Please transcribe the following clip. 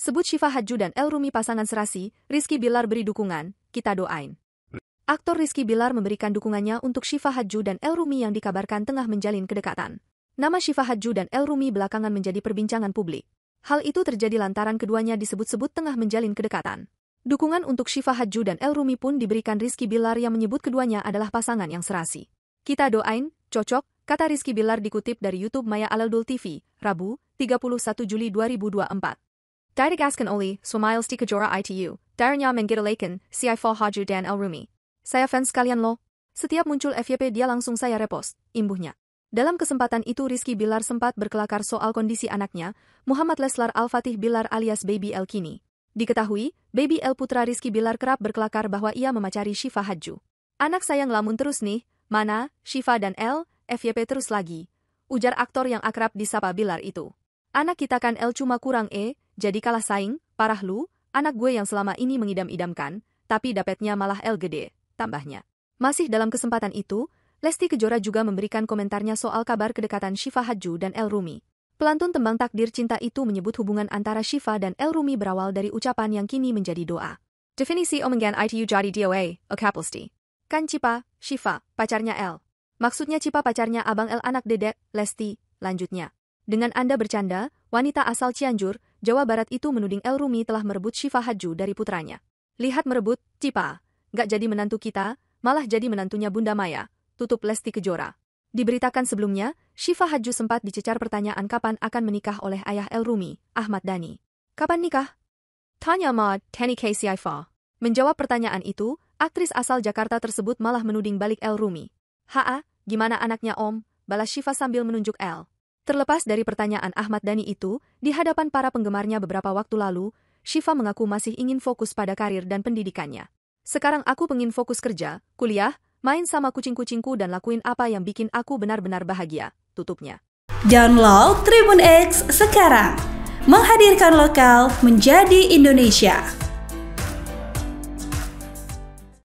Sebut Syifa Hadju dan El Rumi pasangan serasi, Rizky Bilar beri dukungan, kita doain. Aktor Rizky Bilar memberikan dukungannya untuk Syifa Hadju dan El Rumi yang dikabarkan tengah menjalin kedekatan. Nama Syifa Hadju dan El Rumi belakangan menjadi perbincangan publik. Hal itu terjadi lantaran keduanya disebut-sebut tengah menjalin kedekatan. Dukungan untuk Syifa Hadju dan El Rumi pun diberikan Rizky Bilar yang menyebut keduanya adalah pasangan yang serasi. Kita doain, cocok, kata Rizky Bilar dikutip dari YouTube Maya Alaldul TV, Rabu, 31 Juli 2024. Didagaskan swamiles Swamailsti Kejora ITU, Direnya Menggitalakan, I Fall Haju dan El Rumi. Saya fans sekalian lo. Setiap muncul FYP dia langsung saya repost, imbuhnya. Dalam kesempatan itu Rizky Bilar sempat berkelakar soal kondisi anaknya, Muhammad Leslar Al-Fatih Bilar alias Baby El kini. Diketahui, Baby El putra Rizky Bilar kerap berkelakar bahwa ia memacari Syifa Haju. Anak saya ngelamun terus nih, mana, Syifa dan El, FYP terus lagi. Ujar aktor yang akrab disapa Bilar itu. Anak kita kan El cuma kurang E, jadi kalah saing, parah lu, anak gue yang selama ini mengidam-idamkan, tapi dapetnya malah LGD, tambahnya. Masih dalam kesempatan itu, Lesti Kejora juga memberikan komentarnya soal kabar kedekatan Syifa Haju dan El Rumi. Pelantun tembang takdir cinta itu menyebut hubungan antara Syifa dan El Rumi berawal dari ucapan yang kini menjadi doa. Definisi omenggan ITU jadi DOA, a capelsti. Kan Cipa, Syifa, pacarnya El. Maksudnya Cipa pacarnya abang El anak dedek, Lesti, lanjutnya. Dengan Anda bercanda, wanita asal Cianjur, Jawa Barat itu menuding El Rumi telah merebut Syifa Haju dari putranya. Lihat merebut, Cipa, gak jadi menantu kita, malah jadi menantunya Bunda Maya, tutup Lesti Kejora. Diberitakan sebelumnya, Syifa Haju sempat dicecar pertanyaan kapan akan menikah oleh ayah El Rumi, Ahmad Dani. Kapan nikah? Tanya Maud, Tani KCIFA. Menjawab pertanyaan itu, aktris asal Jakarta tersebut malah menuding balik El Rumi. Haa, gimana anaknya om? Balas Syifa sambil menunjuk El. Terlepas dari pertanyaan Ahmad Dhani itu, di hadapan para penggemarnya beberapa waktu lalu, Shiva mengaku masih ingin fokus pada karir dan pendidikannya. Sekarang aku pengin fokus kerja, kuliah, main sama kucing-kucingku dan lakuin apa yang bikin aku benar-benar bahagia, tutupnya. Download Tribun X sekarang. Menghadirkan lokal menjadi Indonesia.